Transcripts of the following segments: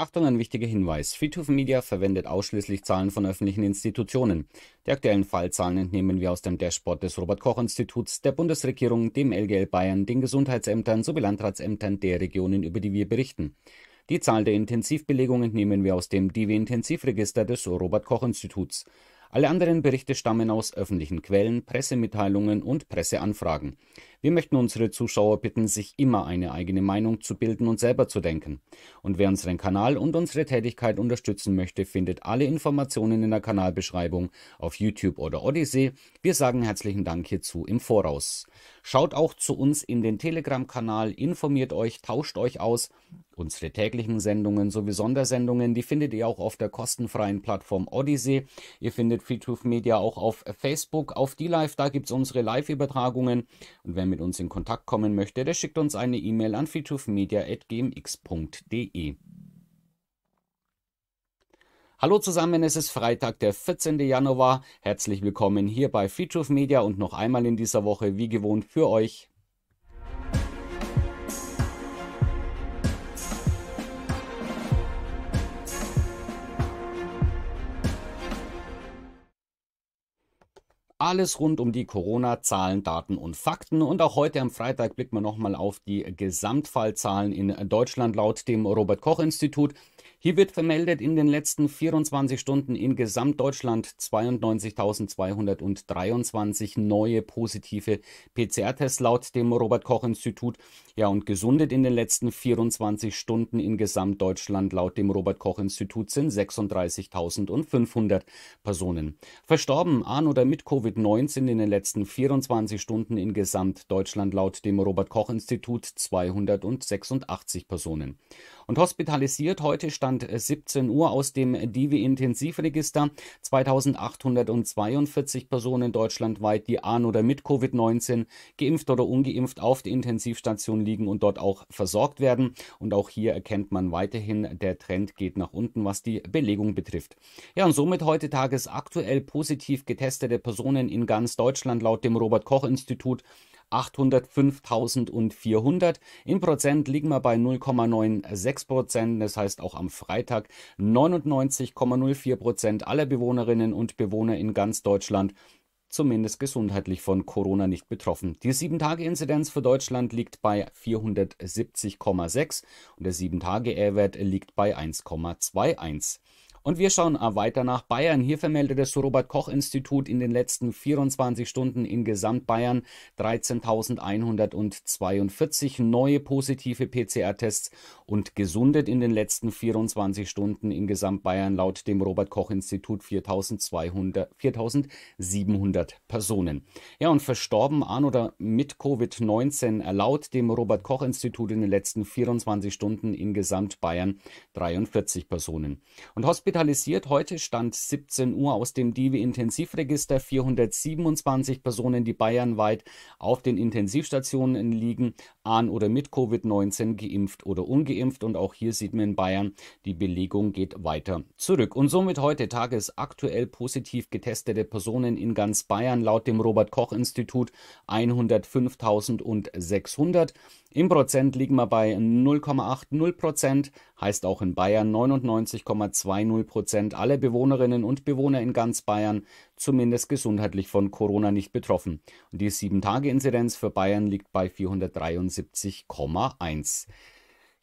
Achtung, ein wichtiger Hinweis. Friedhof Media verwendet ausschließlich Zahlen von öffentlichen Institutionen. Die aktuellen Fallzahlen entnehmen wir aus dem Dashboard des Robert-Koch-Instituts, der Bundesregierung, dem LGL Bayern, den Gesundheitsämtern sowie Landratsämtern der Regionen, über die wir berichten. Die Zahl der Intensivbelegungen entnehmen wir aus dem DIVE-Intensivregister des Robert-Koch-Instituts. Alle anderen Berichte stammen aus öffentlichen Quellen, Pressemitteilungen und Presseanfragen. Wir möchten unsere Zuschauer bitten, sich immer eine eigene Meinung zu bilden und selber zu denken. Und wer unseren Kanal und unsere Tätigkeit unterstützen möchte, findet alle Informationen in der Kanalbeschreibung auf YouTube oder Odyssey. Wir sagen herzlichen Dank hierzu im Voraus. Schaut auch zu uns in den Telegram-Kanal, informiert euch, tauscht euch aus. Unsere täglichen Sendungen sowie Sondersendungen, die findet ihr auch auf der kostenfreien Plattform Odyssey. Ihr findet Free Media auch auf Facebook, auf D-Live, da gibt es unsere Live-Übertragungen. Und wenn mit uns in Kontakt kommen möchte, der schickt uns eine E-Mail an friedhofmedia.gmx.de. Hallo zusammen, es ist Freitag, der 14. Januar. Herzlich willkommen hier bei Friedhof Media und noch einmal in dieser Woche wie gewohnt für euch Alles rund um die Corona-Zahlen, Daten und Fakten. Und auch heute am Freitag blicken wir nochmal auf die Gesamtfallzahlen in Deutschland laut dem Robert Koch Institut. Hier wird vermeldet in den letzten 24 Stunden in Gesamtdeutschland 92.223 neue positive PCR-Tests laut dem Robert Koch Institut. Ja, und gesundet in den letzten 24 Stunden in Gesamtdeutschland laut dem Robert Koch Institut sind 36.500 Personen. Verstorben an oder mit Covid-19 in den letzten 24 Stunden in Gesamtdeutschland laut dem Robert Koch Institut 286 Personen und hospitalisiert. Heute stand 17 äh, Uhr aus dem Divi-Intensivregister 2842 Personen deutschlandweit, die an oder mit Covid-19 geimpft oder ungeimpft auf der Intensivstation liegen und dort auch versorgt werden. Und auch hier erkennt man weiterhin, der Trend geht nach unten, was die Belegung betrifft. Ja, und somit heute tagesaktuell positiv getestete Personen in ganz Deutschland laut dem Robert Koch Institut 805.400. In Prozent liegen wir bei 0,96 Prozent. Das heißt auch am Freitag 99,04 Prozent aller Bewohnerinnen und Bewohner in ganz Deutschland zumindest gesundheitlich von Corona nicht betroffen. Die 7-Tage-Inzidenz für Deutschland liegt bei 470,6 und der 7 tage ehrwert liegt bei 1,21. Und wir schauen ah, weiter nach Bayern. Hier vermeldet das Robert-Koch-Institut in den letzten 24 Stunden in Gesamtbayern 13.142 neue positive PCR-Tests und gesundet in den letzten 24 Stunden in Gesamtbayern laut dem Robert-Koch-Institut 4.700 Personen. Ja, und verstorben an oder mit Covid-19 laut dem Robert-Koch-Institut in den letzten 24 Stunden in Gesamtbayern 43 Personen. Und Hospital hospitalisiert. Heute Stand 17 Uhr aus dem DIVI-Intensivregister 427 Personen, die bayernweit auf den Intensivstationen liegen, an oder mit Covid-19 geimpft oder ungeimpft. Und auch hier sieht man in Bayern, die Belegung geht weiter zurück. Und somit heute tagesaktuell positiv getestete Personen in ganz Bayern laut dem Robert-Koch-Institut 105.600. Im Prozent liegen wir bei 0,80 heißt auch in Bayern 99,20 Prozent alle Bewohnerinnen und Bewohner in ganz Bayern zumindest gesundheitlich von Corona nicht betroffen. Und die 7-Tage-Inzidenz für Bayern liegt bei 473,1.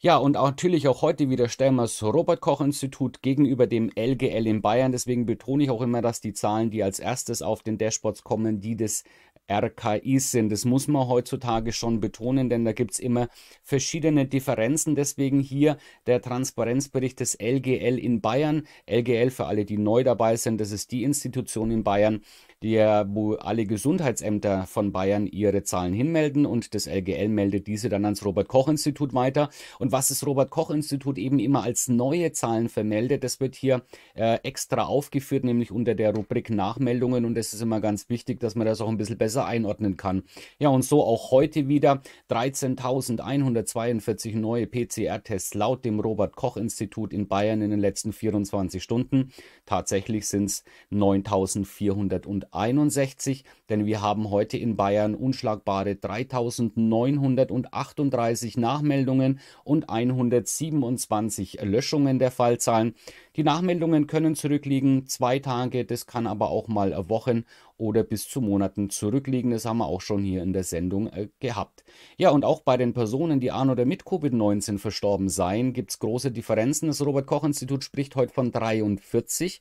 Ja, und auch natürlich auch heute wieder stellen wir das Robert-Koch-Institut gegenüber dem LGL in Bayern. Deswegen betone ich auch immer, dass die Zahlen, die als erstes auf den Dashboards kommen, die des RKIs sind. Das muss man heutzutage schon betonen, denn da gibt es immer verschiedene Differenzen. Deswegen hier der Transparenzbericht des LGL in Bayern. LGL für alle, die neu dabei sind, das ist die Institution in Bayern, der, wo alle Gesundheitsämter von Bayern ihre Zahlen hinmelden und das LGL meldet diese dann ans Robert Koch Institut weiter. Und was das Robert Koch Institut eben immer als neue Zahlen vermeldet, das wird hier äh, extra aufgeführt, nämlich unter der Rubrik Nachmeldungen. Und es ist immer ganz wichtig, dass man das auch ein bisschen besser einordnen kann. Ja, und so auch heute wieder 13.142 neue PCR-Tests laut dem Robert Koch Institut in Bayern in den letzten 24 Stunden. Tatsächlich sind es 9.400 und 1961, denn wir haben heute in Bayern unschlagbare 3938 Nachmeldungen und 127 Löschungen der Fallzahlen. Die Nachmeldungen können zurückliegen, zwei Tage, das kann aber auch mal Wochen oder bis zu Monaten zurückliegen. Das haben wir auch schon hier in der Sendung äh, gehabt. Ja, und auch bei den Personen, die an oder mit Covid-19 verstorben seien, gibt es große Differenzen. Das Robert-Koch-Institut spricht heute von 43.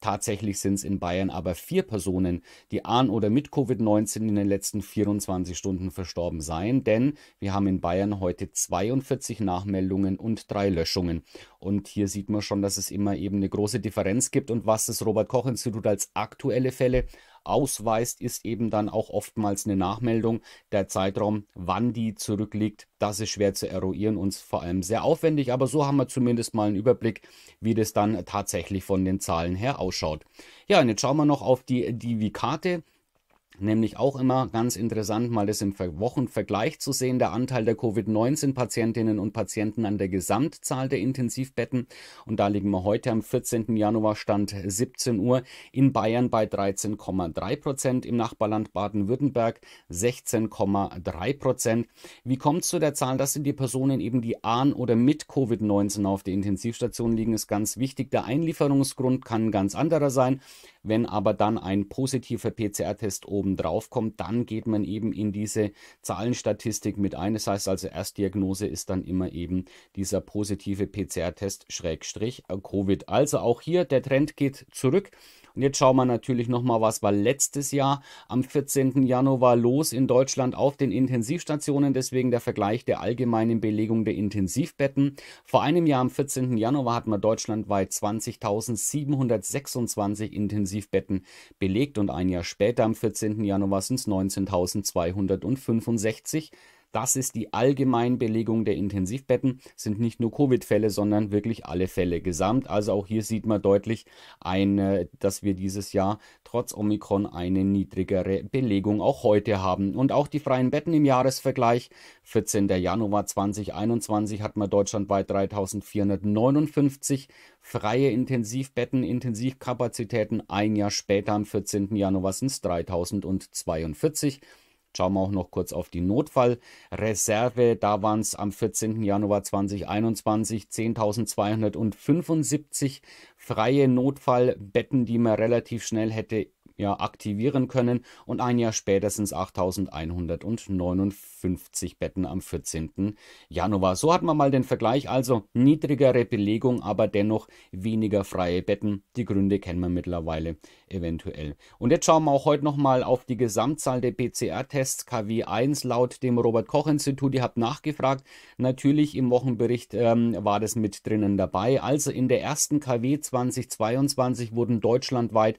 Tatsächlich sind es in Bayern aber vier Personen, die an oder mit Covid-19 in den letzten 24 Stunden verstorben seien, denn wir haben in Bayern heute 42 Nachmeldungen und drei Löschungen. Und hier sieht man schon, dass es immer eben eine große Differenz gibt und was das Robert Koch Institut als aktuelle Fälle ausweist, ist eben dann auch oftmals eine Nachmeldung. Der Zeitraum, wann die zurückliegt, das ist schwer zu eruieren und vor allem sehr aufwendig, aber so haben wir zumindest mal einen Überblick, wie das dann tatsächlich von den Zahlen her ausschaut. Ja, und jetzt schauen wir noch auf die Divi-Karte. Nämlich auch immer ganz interessant, mal das im Wochenvergleich zu sehen, der Anteil der Covid-19-Patientinnen und Patienten an der Gesamtzahl der Intensivbetten. Und da liegen wir heute am 14. Januar Stand 17 Uhr in Bayern bei 13,3 Prozent, im Nachbarland Baden-Württemberg 16,3 Prozent. Wie kommt es zu der Zahl? Das sind die Personen eben, die an oder mit Covid-19 auf der Intensivstation liegen, ist ganz wichtig. Der Einlieferungsgrund kann ein ganz anderer sein. Wenn aber dann ein positiver PCR-Test oben drauf kommt, dann geht man eben in diese Zahlenstatistik mit ein. Das heißt also, Erstdiagnose ist dann immer eben dieser positive PCR-Test Schrägstrich äh, Covid. Also auch hier, der Trend geht zurück. Und jetzt schauen wir natürlich nochmal, was war letztes Jahr am 14. Januar los in Deutschland auf den Intensivstationen. Deswegen der Vergleich der allgemeinen Belegung der Intensivbetten. Vor einem Jahr am 14. Januar hatten wir deutschlandweit 20.726 Intensivbetten belegt und ein Jahr später am 14. Januar sind es 19.265. Das ist die Allgemeinbelegung der Intensivbetten, sind nicht nur Covid-Fälle, sondern wirklich alle Fälle gesamt. Also auch hier sieht man deutlich, ein, äh, dass wir dieses Jahr trotz Omikron eine niedrigere Belegung auch heute haben. Und auch die freien Betten im Jahresvergleich. 14. Januar 2021 hat man deutschlandweit 3459 freie Intensivbetten, Intensivkapazitäten. Ein Jahr später, am 14. Januar, sind es 3042. Schauen wir auch noch kurz auf die Notfallreserve. Da waren es am 14. Januar 2021 10.275 freie Notfallbetten, die man relativ schnell hätte ja, aktivieren können und ein Jahr später sind es 8.159 Betten am 14. Januar. So hat man mal den Vergleich, also niedrigere Belegung, aber dennoch weniger freie Betten. Die Gründe kennen wir mittlerweile eventuell. Und jetzt schauen wir auch heute nochmal auf die Gesamtzahl der PCR-Tests KW1 laut dem Robert-Koch-Institut. Ihr habt nachgefragt. Natürlich im Wochenbericht ähm, war das mit drinnen dabei. Also in der ersten KW 2022 wurden deutschlandweit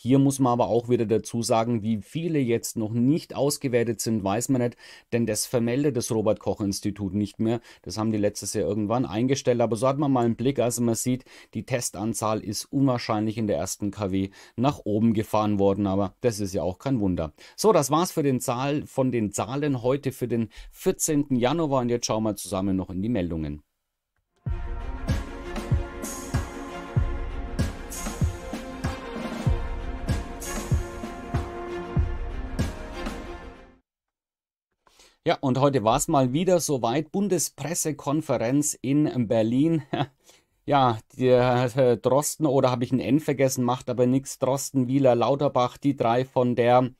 Hier muss man aber auch wieder dazu sagen, wie viele jetzt noch nicht ausgewertet sind, weiß man nicht, denn das vermeldet das Robert Koch Institut nicht mehr. Das haben die letztes Jahr irgendwann eingestellt, aber so hat man mal einen Blick, also man sieht, die Testanzahl ist unwahrscheinlich in der ersten KW nach oben gefahren worden, aber das ist ja auch kein Wunder. So, das war's für den Zahl von den Zahlen heute für den 14. Januar und jetzt schauen wir zusammen noch in die Meldungen. Ja, und heute war es mal wieder soweit. Bundespressekonferenz in Berlin. Ja, der Drosten, oder habe ich ein N vergessen, macht aber nichts. Drosten, Wieler, Lauterbach, die drei von der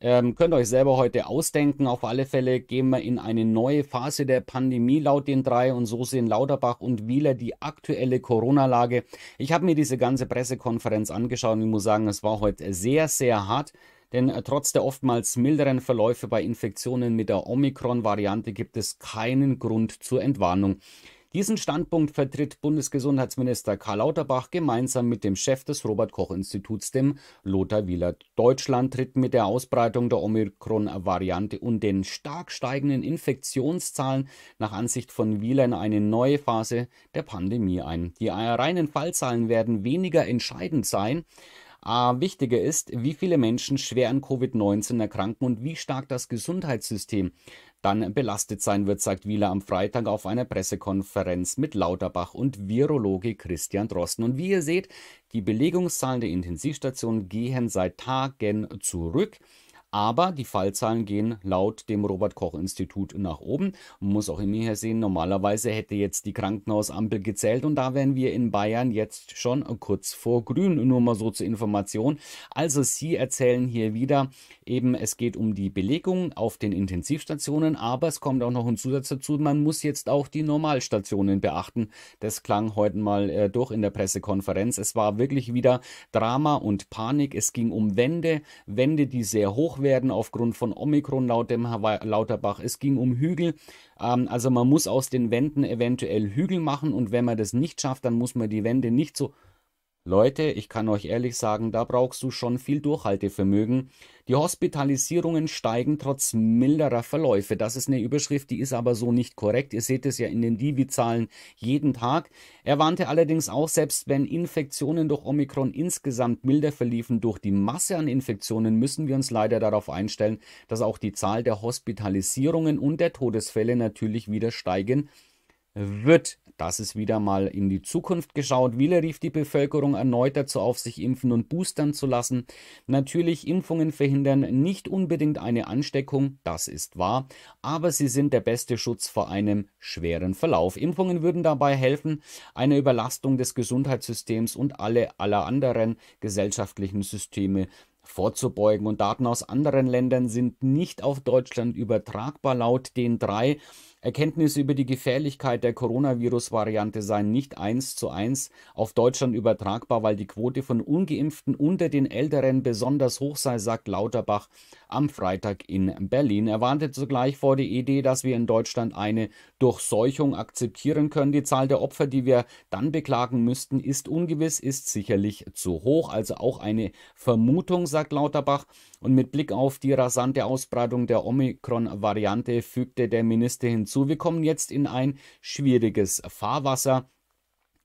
ähm, könnt ihr euch selber heute ausdenken. Auf alle Fälle gehen wir in eine neue Phase der Pandemie laut den drei und so sehen Lauterbach und Wieler die aktuelle Corona-Lage. Ich habe mir diese ganze Pressekonferenz angeschaut und ich muss sagen, es war heute sehr, sehr hart. Denn äh, trotz der oftmals milderen Verläufe bei Infektionen mit der Omikron-Variante gibt es keinen Grund zur Entwarnung. Diesen Standpunkt vertritt Bundesgesundheitsminister Karl Lauterbach gemeinsam mit dem Chef des Robert Koch Instituts, dem Lothar Wieler. Deutschland tritt mit der Ausbreitung der Omikron-Variante und den stark steigenden Infektionszahlen nach Ansicht von Wieler in eine neue Phase der Pandemie ein. Die reinen Fallzahlen werden weniger entscheidend sein wichtiger ist, wie viele Menschen schwer an Covid-19 erkranken und wie stark das Gesundheitssystem dann belastet sein wird, sagt Wieler am Freitag auf einer Pressekonferenz mit Lauterbach und Virologe Christian Drosten. Und wie ihr seht, die Belegungszahlen der Intensivstationen gehen seit Tagen zurück. Aber die Fallzahlen gehen laut dem Robert-Koch-Institut nach oben. Man muss auch immer hier sehen, normalerweise hätte jetzt die Krankenhausampel gezählt und da wären wir in Bayern jetzt schon kurz vor grün, nur mal so zur Information. Also Sie erzählen hier wieder eben, es geht um die Belegung auf den Intensivstationen, aber es kommt auch noch ein Zusatz dazu, man muss jetzt auch die Normalstationen beachten. Das klang heute mal äh, durch in der Pressekonferenz. Es war wirklich wieder Drama und Panik. Es ging um Wände, Wände, die sehr hoch werden aufgrund von Omikron laut dem Lauterbach. Es ging um Hügel. Ähm, also man muss aus den Wänden eventuell Hügel machen und wenn man das nicht schafft, dann muss man die Wände nicht so Leute, ich kann euch ehrlich sagen, da brauchst du schon viel Durchhaltevermögen. Die Hospitalisierungen steigen trotz milderer Verläufe. Das ist eine Überschrift, die ist aber so nicht korrekt. Ihr seht es ja in den Divi-Zahlen jeden Tag. Er warnte allerdings auch, selbst wenn Infektionen durch Omikron insgesamt milder verliefen, durch die Masse an Infektionen müssen wir uns leider darauf einstellen, dass auch die Zahl der Hospitalisierungen und der Todesfälle natürlich wieder steigen wird. Das ist wieder mal in die Zukunft geschaut. Wieler rief die Bevölkerung erneut dazu auf, sich impfen und boostern zu lassen. Natürlich, Impfungen verhindern nicht unbedingt eine Ansteckung, das ist wahr, aber sie sind der beste Schutz vor einem schweren Verlauf. Impfungen würden dabei helfen, eine Überlastung des Gesundheitssystems und alle aller anderen gesellschaftlichen Systeme vorzubeugen. Und Daten aus anderen Ländern sind nicht auf Deutschland übertragbar. Laut den drei Erkenntnisse über die Gefährlichkeit der Coronavirus-Variante seien nicht eins zu eins auf Deutschland übertragbar, weil die Quote von Ungeimpften unter den Älteren besonders hoch sei, sagt Lauterbach am Freitag in Berlin. Er warnte zugleich vor der Idee, dass wir in Deutschland eine Durchseuchung akzeptieren können. Die Zahl der Opfer, die wir dann beklagen müssten, ist ungewiss, ist sicherlich zu hoch. Also auch eine Vermutung, sagt Lauterbach. Und mit Blick auf die rasante Ausbreitung der Omikron-Variante fügte der Minister hinzu, wir kommen jetzt in ein schwieriges Fahrwasser.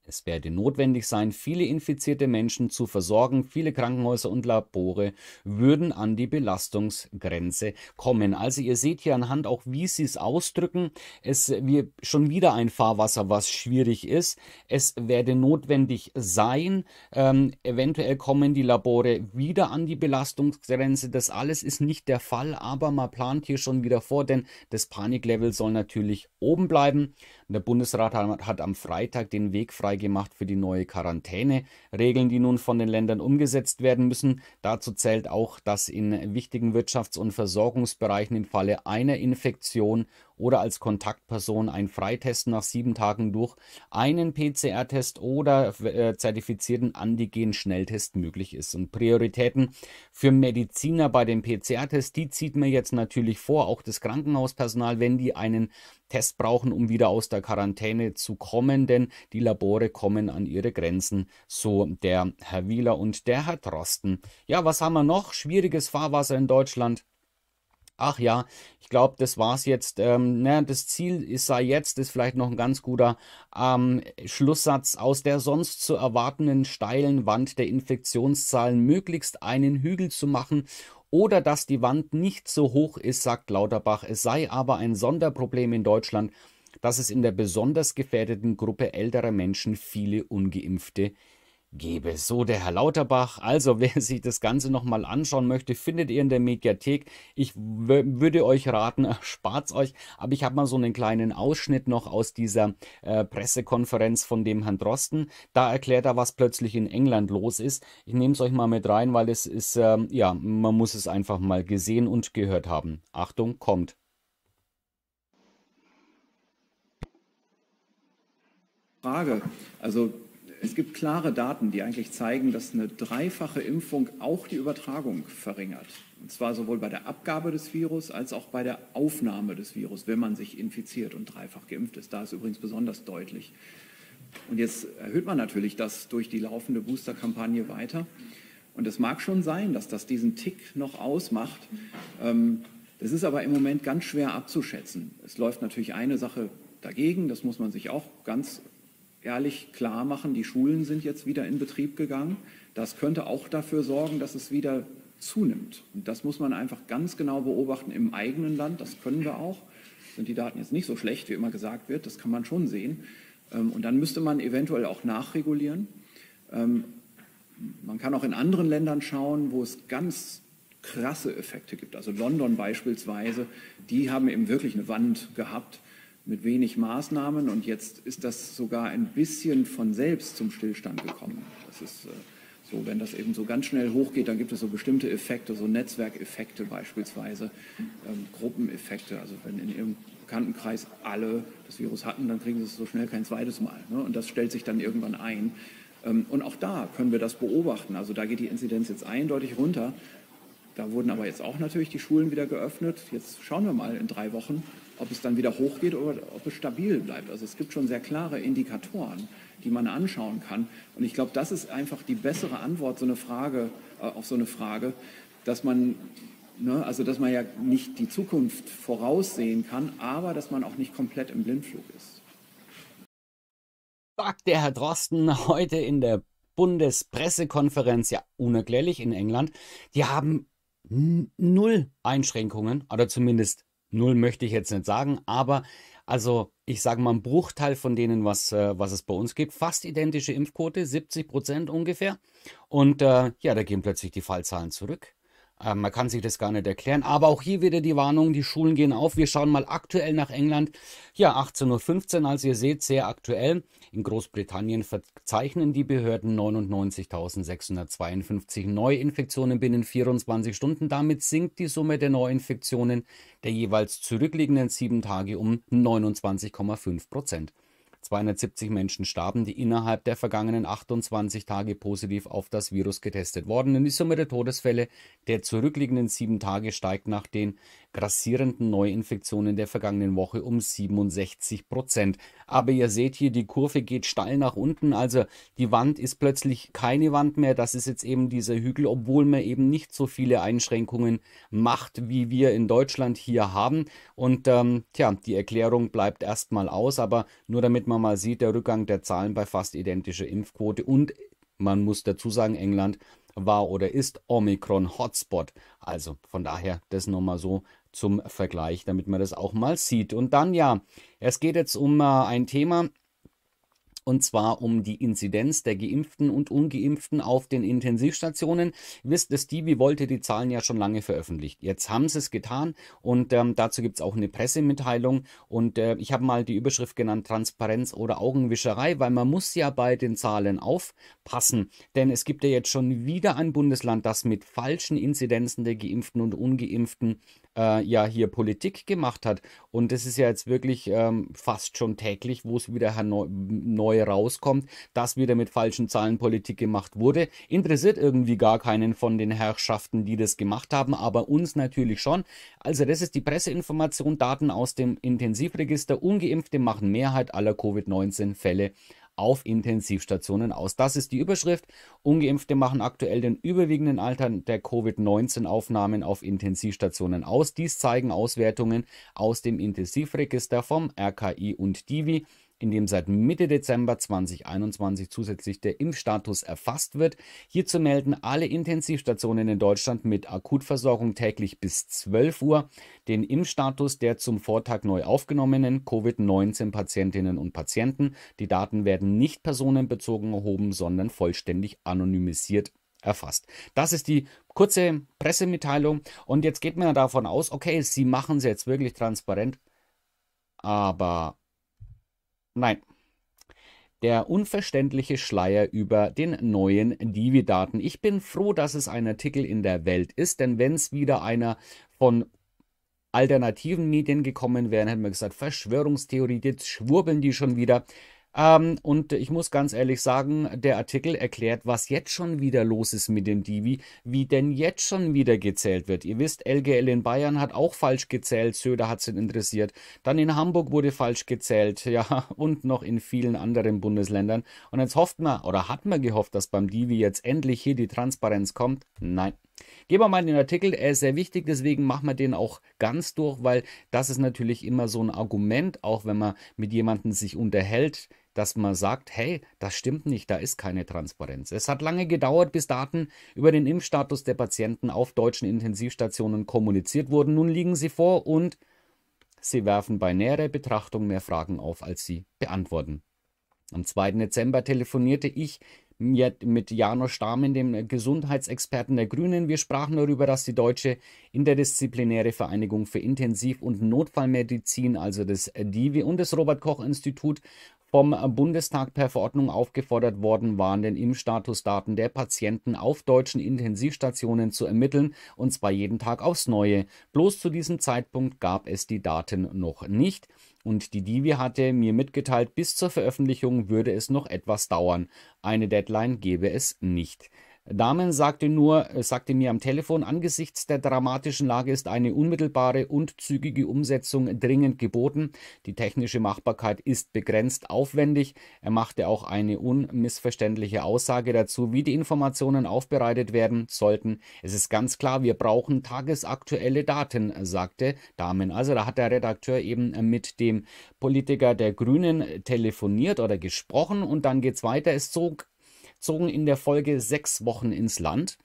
Es werde notwendig sein, viele infizierte Menschen zu versorgen. Viele Krankenhäuser und Labore würden an die Belastungsgrenze kommen. Also ihr seht hier anhand auch, wie sie es ausdrücken. Es wir schon wieder ein Fahrwasser, was schwierig ist. Es werde notwendig sein. Ähm, eventuell kommen die Labore wieder an die Belastungsgrenze. Das alles ist nicht der Fall, aber man plant hier schon wieder vor, denn das Paniklevel soll natürlich oben bleiben. Und der Bundesrat hat am Freitag den Weg freigemacht für die neue Quarantäne-Regeln, die nun von den Ländern umgesetzt werden müssen. Dazu zählt auch, dass in wichtigen Wirtschafts- und Versorgungsbereichen im Falle einer Infektion oder als Kontaktperson ein Freitest nach sieben Tagen durch einen PCR-Test oder äh, zertifizierten Antigen-Schnelltest möglich ist. Und Prioritäten für Mediziner bei dem PCR-Test, die zieht man jetzt natürlich vor, auch das Krankenhauspersonal, wenn die einen Test brauchen, um wieder aus der Quarantäne zu kommen, denn die Labore kommen an ihre Grenzen, so der Herr Wieler und der Herr Drosten. Ja, was haben wir noch? Schwieriges Fahrwasser in Deutschland. Ach ja, ich glaube, das war's jetzt. Ähm, na, das Ziel ist sei jetzt, ist vielleicht noch ein ganz guter ähm, Schlusssatz, aus der sonst zu erwartenden steilen Wand der Infektionszahlen möglichst einen Hügel zu machen oder dass die Wand nicht so hoch ist, sagt Lauterbach. Es sei aber ein Sonderproblem in Deutschland, dass es in der besonders gefährdeten Gruppe älterer Menschen viele ungeimpfte gebe. So der Herr Lauterbach. Also, wer sich das Ganze nochmal anschauen möchte, findet ihr in der Mediathek. Ich würde euch raten, spart's euch. Aber ich habe mal so einen kleinen Ausschnitt noch aus dieser äh, Pressekonferenz von dem Herrn Drosten. Da erklärt er, was plötzlich in England los ist. Ich nehme es euch mal mit rein, weil es ist, äh, ja, man muss es einfach mal gesehen und gehört haben. Achtung, kommt. Frage. Also es gibt klare Daten, die eigentlich zeigen, dass eine dreifache Impfung auch die Übertragung verringert. Und zwar sowohl bei der Abgabe des Virus als auch bei der Aufnahme des Virus, wenn man sich infiziert und dreifach geimpft ist. Da ist übrigens besonders deutlich. Und jetzt erhöht man natürlich das durch die laufende Boosterkampagne weiter. Und es mag schon sein, dass das diesen Tick noch ausmacht. Ähm, das ist aber im Moment ganz schwer abzuschätzen. Es läuft natürlich eine Sache dagegen, das muss man sich auch ganz ehrlich klar machen, die Schulen sind jetzt wieder in Betrieb gegangen. Das könnte auch dafür sorgen, dass es wieder zunimmt. Und das muss man einfach ganz genau beobachten im eigenen Land. Das können wir auch. Sind die Daten jetzt nicht so schlecht, wie immer gesagt wird? Das kann man schon sehen. Ähm, und dann müsste man eventuell auch nachregulieren. Ähm, man kann auch in anderen Ländern schauen, wo es ganz krasse Effekte gibt. Also London beispielsweise, die haben eben wirklich eine Wand gehabt mit wenig Maßnahmen und jetzt ist das sogar ein bisschen von selbst zum Stillstand gekommen. Das ist äh, so, wenn das eben so ganz schnell hochgeht, dann gibt es so bestimmte Effekte, so Netzwerkeffekte beispielsweise, ähm, Gruppeneffekte. Also wenn in Ihrem Bekanntenkreis alle das Virus hatten, dann kriegen Sie es so schnell kein zweites Mal. Ne? Und das stellt sich dann irgendwann ein. Ähm, und auch da können wir das beobachten. Also da geht die Inzidenz jetzt eindeutig runter. Da wurden aber jetzt auch natürlich die Schulen wieder geöffnet. Jetzt schauen wir mal in drei Wochen, ob es dann wieder hochgeht oder ob es stabil bleibt. Also es gibt schon sehr klare Indikatoren, die man anschauen kann. Und ich glaube, das ist einfach die bessere Antwort so eine Frage, äh, auf so eine Frage, dass man, ne, also dass man ja nicht die Zukunft voraussehen kann, aber dass man auch nicht komplett im Blindflug ist. Sagt der Herr Drosten heute in der Bundespressekonferenz, ja unerklärlich in England, die haben null Einschränkungen oder zumindest null möchte ich jetzt nicht sagen, aber also ich sage mal ein Bruchteil von denen, was, äh, was es bei uns gibt. Fast identische Impfquote, 70 Prozent ungefähr. Und äh, ja, da gehen plötzlich die Fallzahlen zurück. Äh, man kann sich das gar nicht erklären. Aber auch hier wieder die Warnung, die Schulen gehen auf. Wir schauen mal aktuell nach England. Ja, 18.15 Uhr, als ihr seht, sehr aktuell. In Großbritannien verzeichnen die Behörden 99.652 Neuinfektionen binnen 24 Stunden. Damit sinkt die Summe der Neuinfektionen der jeweils zurückliegenden sieben Tage um 29,5 Prozent. 270 Menschen starben, die innerhalb der vergangenen 28 Tage positiv auf das Virus getestet wurden. die Summe der Todesfälle der zurückliegenden sieben Tage steigt nach den grassierenden Neuinfektionen der vergangenen Woche um 67 Prozent. Aber ihr seht hier, die Kurve geht steil nach unten. Also die Wand ist plötzlich keine Wand mehr. Das ist jetzt eben dieser Hügel, obwohl man eben nicht so viele Einschränkungen macht, wie wir in Deutschland hier haben. Und ähm, tja, die Erklärung bleibt erstmal aus. Aber nur damit man mal sieht, der Rückgang der Zahlen bei fast identischer Impfquote. Und man muss dazu sagen, England war oder ist Omikron Hotspot. Also von daher das nochmal so zum Vergleich, damit man das auch mal sieht. Und dann ja, es geht jetzt um äh, ein Thema, und zwar um die Inzidenz der Geimpften und Ungeimpften auf den Intensivstationen. wisst es, Divi wollte die Zahlen ja schon lange veröffentlicht. Jetzt haben sie es getan und ähm, dazu gibt es auch eine Pressemitteilung und äh, ich habe mal die Überschrift genannt Transparenz oder Augenwischerei, weil man muss ja bei den Zahlen aufpassen, denn es gibt ja jetzt schon wieder ein Bundesland, das mit falschen Inzidenzen der Geimpften und Ungeimpften äh, ja hier Politik gemacht hat. Und das ist ja jetzt wirklich ähm, fast schon täglich, wo es wieder neu, rauskommt, dass wieder mit falschen Zahlen Politik gemacht wurde. Interessiert irgendwie gar keinen von den Herrschaften, die das gemacht haben, aber uns natürlich schon. Also das ist die Presseinformation, Daten aus dem Intensivregister. Ungeimpfte machen Mehrheit aller Covid-19-Fälle auf Intensivstationen aus. Das ist die Überschrift. Ungeimpfte machen aktuell den überwiegenden Alter der Covid-19-Aufnahmen auf Intensivstationen aus. Dies zeigen Auswertungen aus dem Intensivregister vom RKI und DIVI in dem seit Mitte Dezember 2021 zusätzlich der Impfstatus erfasst wird. Hierzu melden alle Intensivstationen in Deutschland mit Akutversorgung täglich bis 12 Uhr den Impfstatus der zum Vortag neu aufgenommenen Covid-19-Patientinnen und Patienten. Die Daten werden nicht personenbezogen erhoben, sondern vollständig anonymisiert erfasst. Das ist die kurze Pressemitteilung und jetzt geht man davon aus, okay, sie machen es jetzt wirklich transparent, aber Nein. Der unverständliche Schleier über den neuen Divi-Daten. Ich bin froh, dass es ein Artikel in der Welt ist, denn wenn es wieder einer von alternativen Medien gekommen wäre, hätten wir gesagt, Verschwörungstheorie, jetzt schwurbeln die schon wieder. Ähm, und ich muss ganz ehrlich sagen, der Artikel erklärt, was jetzt schon wieder los ist mit dem Divi, wie denn jetzt schon wieder gezählt wird. Ihr wisst, LGL in Bayern hat auch falsch gezählt, Söder hat es interessiert. Dann in Hamburg wurde falsch gezählt, ja, und noch in vielen anderen Bundesländern. Und jetzt hofft man oder hat man gehofft, dass beim Divi jetzt endlich hier die Transparenz kommt. Nein. Gehen wir mal in den Artikel, er ist sehr wichtig, deswegen machen wir den auch ganz durch, weil das ist natürlich immer so ein Argument, auch wenn man mit jemandem sich unterhält dass man sagt, hey, das stimmt nicht, da ist keine Transparenz. Es hat lange gedauert, bis Daten über den Impfstatus der Patienten auf deutschen Intensivstationen kommuniziert wurden. Nun liegen sie vor und sie werfen bei näherer Betrachtung mehr Fragen auf, als sie beantworten. Am 2. Dezember telefonierte ich mit Janos Stamen, dem Gesundheitsexperten der Grünen. Wir sprachen darüber, dass die Deutsche Interdisziplinäre Vereinigung für Intensiv- und Notfallmedizin, also das DIVI und das Robert Koch Institut, vom Bundestag per Verordnung aufgefordert worden waren, den Impfstatusdaten der Patienten auf deutschen Intensivstationen zu ermitteln, und zwar jeden Tag aufs Neue. Bloß zu diesem Zeitpunkt gab es die Daten noch nicht. Und die Divi hatte mir mitgeteilt, bis zur Veröffentlichung würde es noch etwas dauern. Eine Deadline gebe es nicht. Dahmen sagte, nur, äh, sagte mir am Telefon, angesichts der dramatischen Lage ist eine unmittelbare und zügige Umsetzung dringend geboten. Die technische Machbarkeit ist begrenzt aufwendig. Er machte auch eine unmissverständliche Aussage dazu, wie die Informationen aufbereitet werden sollten. Es ist ganz klar, wir brauchen tagesaktuelle Daten, sagte Dahmen. Also da hat der Redakteur eben mit dem Politiker der Grünen telefoniert oder gesprochen und dann geht's weiter. Es zog zogen in der Folge sechs Wochen ins Land.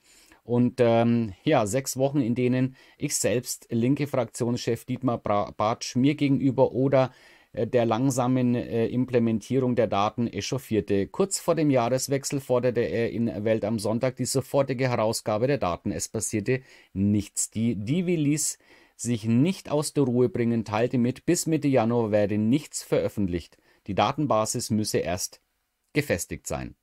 Und ähm, ja, sechs Wochen, in denen ich selbst, linke Fraktionschef Dietmar Bartsch, mir gegenüber oder äh, der langsamen äh, Implementierung der Daten echauffierte. Kurz vor dem Jahreswechsel forderte er in Welt am Sonntag die sofortige Herausgabe der Daten. Es passierte nichts. Die Divi ließ sich nicht aus der Ruhe bringen, teilte mit, bis Mitte Januar werde nichts veröffentlicht. Die Datenbasis müsse erst gefestigt sein.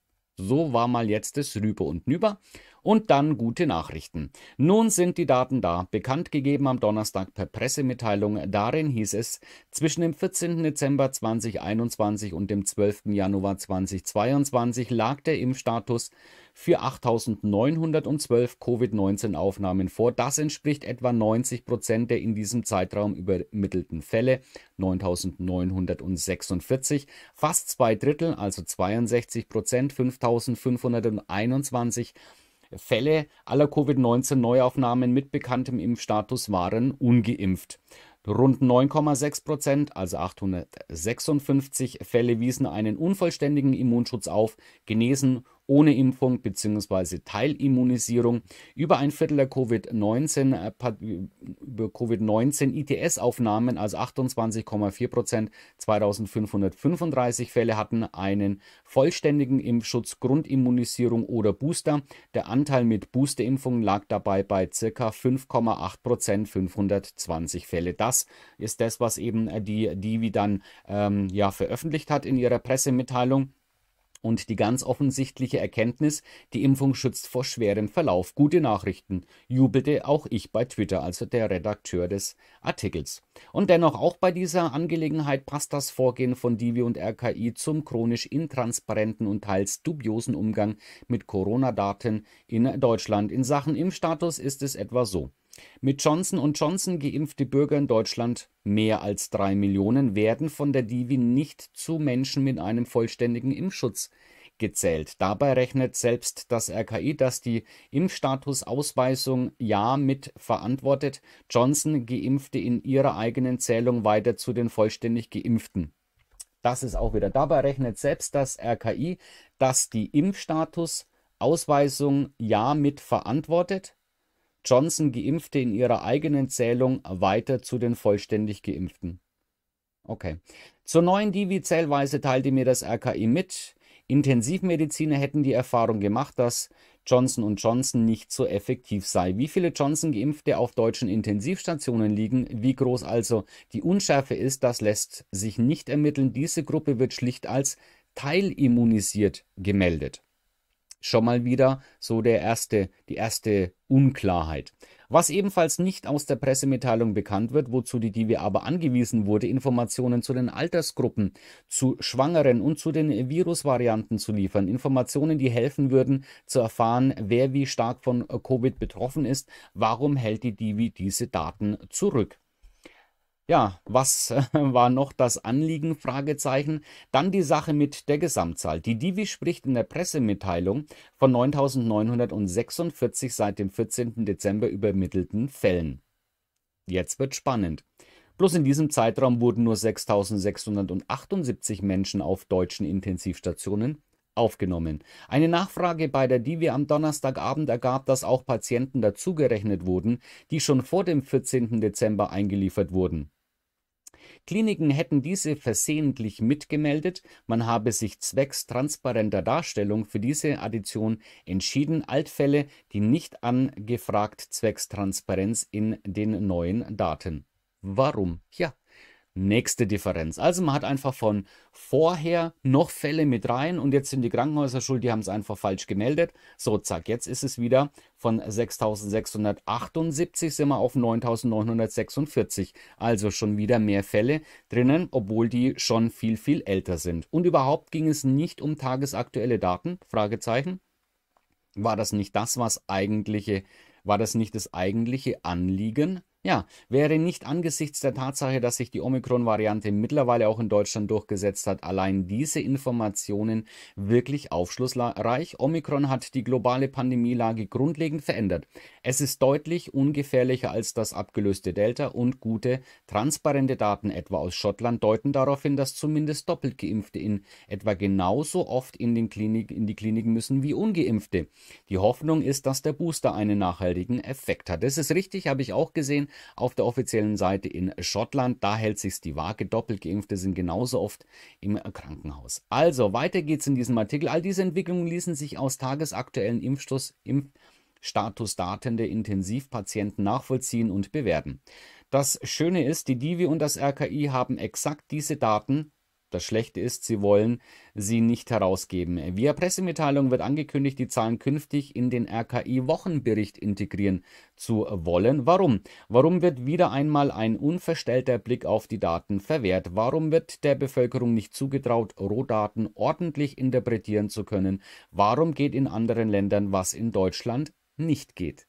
So war mal jetzt das Rüber und Nüber. Und dann gute Nachrichten. Nun sind die Daten da, bekannt gegeben am Donnerstag per Pressemitteilung. Darin hieß es, zwischen dem 14. Dezember 2021 und dem 12. Januar 2022 lag der Impfstatus für 8.912 Covid-19-Aufnahmen vor. Das entspricht etwa 90 Prozent der in diesem Zeitraum übermittelten Fälle, 9.946. Fast zwei Drittel, also 62 Prozent, 5.521 Fälle aller Covid-19-Neuaufnahmen mit bekanntem Impfstatus waren ungeimpft. Rund 9,6 Prozent, also 856 Fälle, wiesen einen unvollständigen Immunschutz auf. Genesen ohne Impfung bzw. Teilimmunisierung. Über ein Viertel der Covid-19 äh, covid ITS-Aufnahmen, also 28,4 Prozent, 2535 Fälle hatten einen vollständigen Impfschutz, Grundimmunisierung oder Booster. Der Anteil mit Boosterimpfungen lag dabei bei ca. 5,8 Prozent, 520 Fälle. Das ist das, was eben äh, die Divi dann ähm, ja, veröffentlicht hat in ihrer Pressemitteilung. Und die ganz offensichtliche Erkenntnis, die Impfung schützt vor schwerem Verlauf. Gute Nachrichten, jubelte auch ich bei Twitter, also der Redakteur des Artikels. Und dennoch, auch bei dieser Angelegenheit passt das Vorgehen von Divi und RKI zum chronisch intransparenten und teils dubiosen Umgang mit Corona-Daten in Deutschland. In Sachen Impfstatus ist es etwa so. Mit Johnson Johnson geimpfte Bürger in Deutschland, mehr als drei Millionen, werden von der DIVI nicht zu Menschen mit einem vollständigen Impfschutz gezählt. Dabei rechnet selbst das RKI, dass die Impfstatusausweisung Ja mit verantwortet, Johnson geimpfte in ihrer eigenen Zählung weiter zu den vollständig geimpften. Das ist auch wieder. Dabei rechnet selbst das RKI, dass die Impfstatusausweisung Ja mit verantwortet, Johnson Geimpfte in ihrer eigenen Zählung weiter zu den vollständig Geimpften. Okay. Zur neuen Divi-Zählweise teilte mir das RKI mit, Intensivmediziner hätten die Erfahrung gemacht, dass Johnson Johnson nicht so effektiv sei. Wie viele Johnson-Geimpfte auf deutschen Intensivstationen liegen, wie groß also die Unschärfe ist, das lässt sich nicht ermitteln. Diese Gruppe wird schlicht als teilimmunisiert gemeldet. Schon mal wieder so der erste, die erste Unklarheit. Was ebenfalls nicht aus der Pressemitteilung bekannt wird, wozu die DIVI aber angewiesen wurde, Informationen zu den Altersgruppen, zu Schwangeren und zu den Virusvarianten zu liefern. Informationen, die helfen würden, zu erfahren, wer wie stark von Covid betroffen ist. Warum hält die DIVI diese Daten zurück? Ja, was äh, war noch das Anliegen? Fragezeichen. Dann die Sache mit der Gesamtzahl. Die Divi spricht in der Pressemitteilung von 9.946 seit dem 14. Dezember übermittelten Fällen. Jetzt wird spannend. Bloß in diesem Zeitraum wurden nur 6.678 Menschen auf deutschen Intensivstationen aufgenommen. Eine Nachfrage bei der Divi am Donnerstagabend ergab, dass auch Patienten dazugerechnet wurden, die schon vor dem 14. Dezember eingeliefert wurden. Kliniken hätten diese versehentlich mitgemeldet, man habe sich zwecks transparenter Darstellung für diese Addition entschieden, Altfälle, die nicht angefragt zwecks Transparenz in den neuen Daten. Warum? Ja, Nächste Differenz. Also man hat einfach von vorher noch Fälle mit rein und jetzt sind die Krankenhäuser schuld, die haben es einfach falsch gemeldet. So, zack, jetzt ist es wieder von 6.678 sind wir auf 9.946. Also schon wieder mehr Fälle drinnen, obwohl die schon viel, viel älter sind. Und überhaupt ging es nicht um tagesaktuelle Daten? Fragezeichen. War das nicht das, was eigentliche, war das nicht das eigentliche Anliegen ja, wäre nicht angesichts der Tatsache, dass sich die Omikron-Variante mittlerweile auch in Deutschland durchgesetzt hat, allein diese Informationen wirklich aufschlussreich. Omikron hat die globale Pandemielage grundlegend verändert. Es ist deutlich ungefährlicher als das abgelöste Delta und gute, transparente Daten etwa aus Schottland deuten darauf hin, dass zumindest doppelt geimpfte in etwa genauso oft in, den Klinik, in die Kliniken müssen wie ungeimpfte. Die Hoffnung ist, dass der Booster einen nachhaltigen Effekt hat. Das ist richtig, habe ich auch gesehen auf der offiziellen Seite in Schottland. Da hält sich die Waage. Doppeltgeimpfte sind genauso oft im Krankenhaus. Also, weiter geht's in diesem Artikel. All diese Entwicklungen ließen sich aus tagesaktuellen Impfstoff, Impfstatusdaten der Intensivpatienten nachvollziehen und bewerten. Das Schöne ist, die Divi und das RKI haben exakt diese Daten das Schlechte ist, sie wollen sie nicht herausgeben. Via Pressemitteilung wird angekündigt, die Zahlen künftig in den RKI-Wochenbericht integrieren zu wollen. Warum? Warum wird wieder einmal ein unverstellter Blick auf die Daten verwehrt? Warum wird der Bevölkerung nicht zugetraut, Rohdaten ordentlich interpretieren zu können? Warum geht in anderen Ländern, was in Deutschland nicht geht?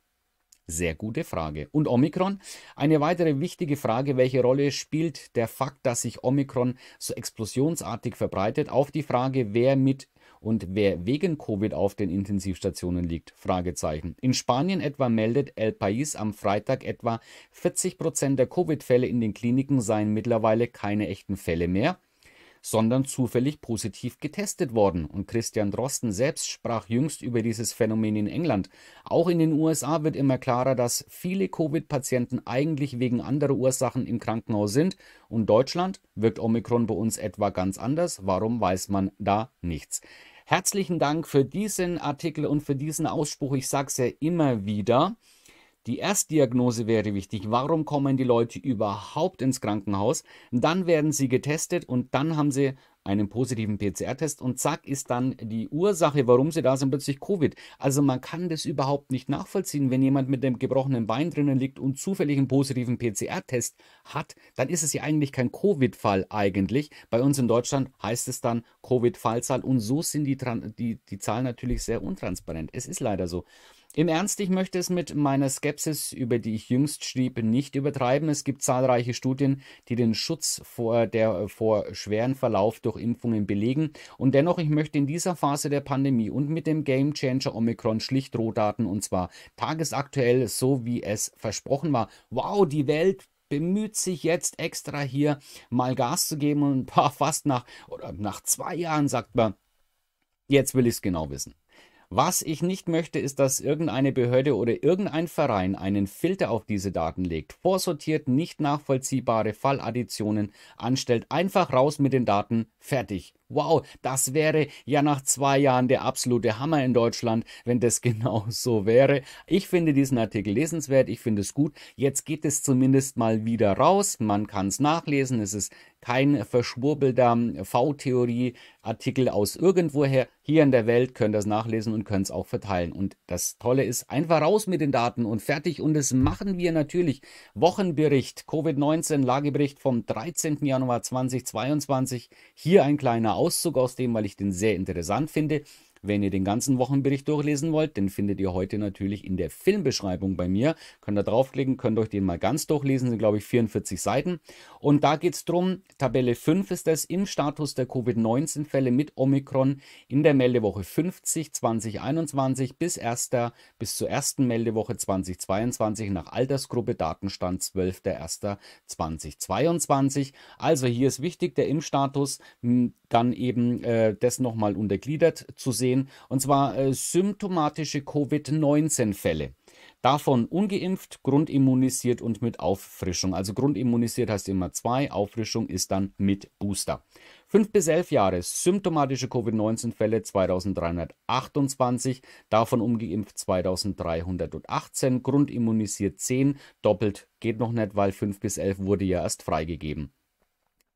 Sehr gute Frage. Und Omikron? Eine weitere wichtige Frage, welche Rolle spielt der Fakt, dass sich Omikron so explosionsartig verbreitet, auf die Frage, wer mit und wer wegen Covid auf den Intensivstationen liegt? Fragezeichen. In Spanien etwa meldet El País am Freitag etwa 40 Prozent der Covid-Fälle in den Kliniken seien mittlerweile keine echten Fälle mehr sondern zufällig positiv getestet worden. Und Christian Drosten selbst sprach jüngst über dieses Phänomen in England. Auch in den USA wird immer klarer, dass viele Covid-Patienten eigentlich wegen anderer Ursachen im Krankenhaus sind. Und Deutschland wirkt Omikron bei uns etwa ganz anders. Warum weiß man da nichts? Herzlichen Dank für diesen Artikel und für diesen Ausspruch. Ich sage es ja immer wieder. Die Erstdiagnose wäre wichtig. Warum kommen die Leute überhaupt ins Krankenhaus? Dann werden sie getestet und dann haben sie einen positiven PCR-Test und zack ist dann die Ursache, warum sie da sind, plötzlich Covid. Also man kann das überhaupt nicht nachvollziehen. Wenn jemand mit dem gebrochenen Bein drinnen liegt und zufällig einen positiven PCR-Test hat, dann ist es ja eigentlich kein Covid-Fall eigentlich. Bei uns in Deutschland heißt es dann Covid-Fallzahl und so sind die, die, die Zahlen natürlich sehr untransparent. Es ist leider so. Im Ernst, ich möchte es mit meiner Skepsis, über die ich jüngst schrieb, nicht übertreiben. Es gibt zahlreiche Studien, die den Schutz vor, der, vor schweren Verlauf durch Impfungen belegen. Und dennoch, ich möchte in dieser Phase der Pandemie und mit dem Game Changer Omikron schlicht Rohdaten und zwar tagesaktuell, so wie es versprochen war. Wow, die Welt bemüht sich jetzt extra hier mal Gas zu geben und fast nach, oder nach zwei Jahren sagt man, jetzt will ich es genau wissen. Was ich nicht möchte, ist, dass irgendeine Behörde oder irgendein Verein einen Filter auf diese Daten legt, vorsortiert nicht nachvollziehbare Falladditionen anstellt, einfach raus mit den Daten, fertig. Wow, das wäre ja nach zwei Jahren der absolute Hammer in Deutschland, wenn das genau so wäre. Ich finde diesen Artikel lesenswert, ich finde es gut. Jetzt geht es zumindest mal wieder raus. Man kann es nachlesen, es ist kein verschwurbelter V-Theorie-Artikel aus irgendwoher. Hier in der Welt können das nachlesen und können es auch verteilen. Und das Tolle ist, einfach raus mit den Daten und fertig. Und das machen wir natürlich. Wochenbericht, Covid-19, Lagebericht vom 13. Januar 2022. Hier ein kleiner Auszug aus dem, weil ich den sehr interessant finde. Wenn ihr den ganzen Wochenbericht durchlesen wollt, den findet ihr heute natürlich in der Filmbeschreibung bei mir. Könnt ihr draufklicken, könnt euch den mal ganz durchlesen, sind glaube ich 44 Seiten. Und da geht es darum, Tabelle 5 ist das, im Status der Covid-19-Fälle mit Omikron in der Meldewoche 50 2021 bis, erster, bis zur ersten Meldewoche 2022 nach Altersgruppe Datenstand 12.01.2022. Also hier ist wichtig, der Impfstatus dann eben äh, das nochmal untergliedert zu sehen. Und zwar äh, symptomatische Covid-19-Fälle. Davon ungeimpft, grundimmunisiert und mit Auffrischung. Also grundimmunisiert heißt immer zwei, Auffrischung ist dann mit Booster. Fünf bis elf Jahre symptomatische Covid-19-Fälle 2328, davon ungeimpft 2318, grundimmunisiert 10, doppelt geht noch nicht, weil fünf bis elf wurde ja erst freigegeben.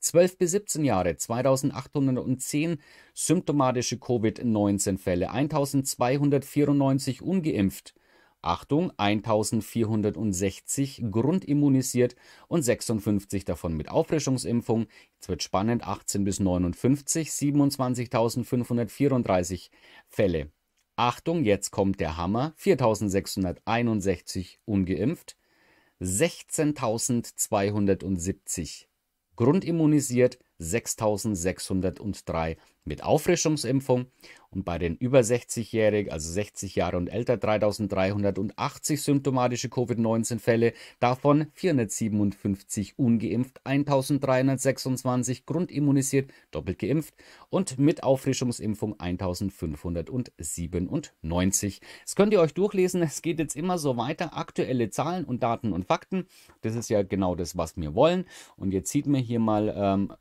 12 bis 17 Jahre 2810 symptomatische Covid-19-Fälle, 1294 ungeimpft. Achtung, 1460 grundimmunisiert und 56 davon mit Auffrischungsimpfung. Jetzt wird spannend, 18 bis 59, 27.534 Fälle. Achtung, jetzt kommt der Hammer, 4661 ungeimpft, 16.270 grundimmunisiert 6603 mit Auffrischungsimpfung und bei den über 60-Jährigen, also 60 Jahre und älter, 3380 symptomatische Covid-19-Fälle, davon 457 ungeimpft, 1326 grundimmunisiert, doppelt geimpft und mit Auffrischungsimpfung 1597. Das könnt ihr euch durchlesen, es geht jetzt immer so weiter, aktuelle Zahlen und Daten und Fakten, das ist ja genau das, was wir wollen und jetzt sieht man hier mal ähm,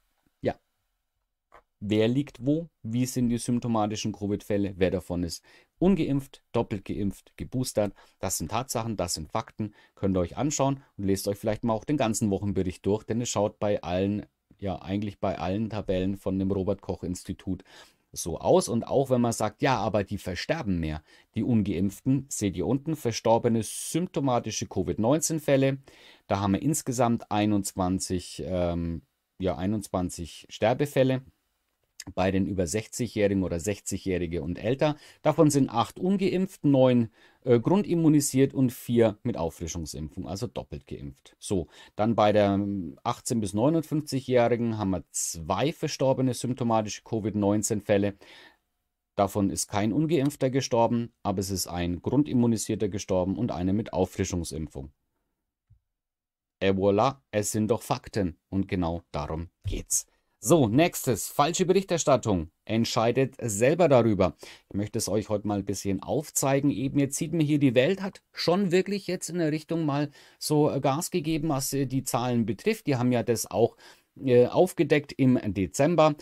wer liegt wo, wie sind die symptomatischen Covid-Fälle, wer davon ist ungeimpft, doppelt geimpft, geboostert. Das sind Tatsachen, das sind Fakten. Könnt ihr euch anschauen und lest euch vielleicht mal auch den ganzen Wochenbericht durch, denn es schaut bei allen, ja eigentlich bei allen Tabellen von dem Robert Koch Institut so aus. Und auch wenn man sagt, ja, aber die versterben mehr, die ungeimpften, seht ihr unten, verstorbene symptomatische Covid-19-Fälle. Da haben wir insgesamt 21, ähm, ja, 21 Sterbefälle bei den über 60-Jährigen oder 60-Jährige und älter. Davon sind acht ungeimpft, neun äh, grundimmunisiert und vier mit Auffrischungsimpfung, also doppelt geimpft. So, dann bei der 18- ähm, bis 59-Jährigen haben wir zwei verstorbene symptomatische Covid-19-Fälle. Davon ist kein ungeimpfter gestorben, aber es ist ein grundimmunisierter gestorben und eine mit Auffrischungsimpfung. Et voilà, es sind doch Fakten und genau darum geht's. So, nächstes, falsche Berichterstattung. Entscheidet selber darüber. Ich möchte es euch heute mal ein bisschen aufzeigen. Eben jetzt sieht man hier, die Welt hat schon wirklich jetzt in der Richtung mal so äh, Gas gegeben, was äh, die Zahlen betrifft. Die haben ja das auch äh, aufgedeckt im Dezember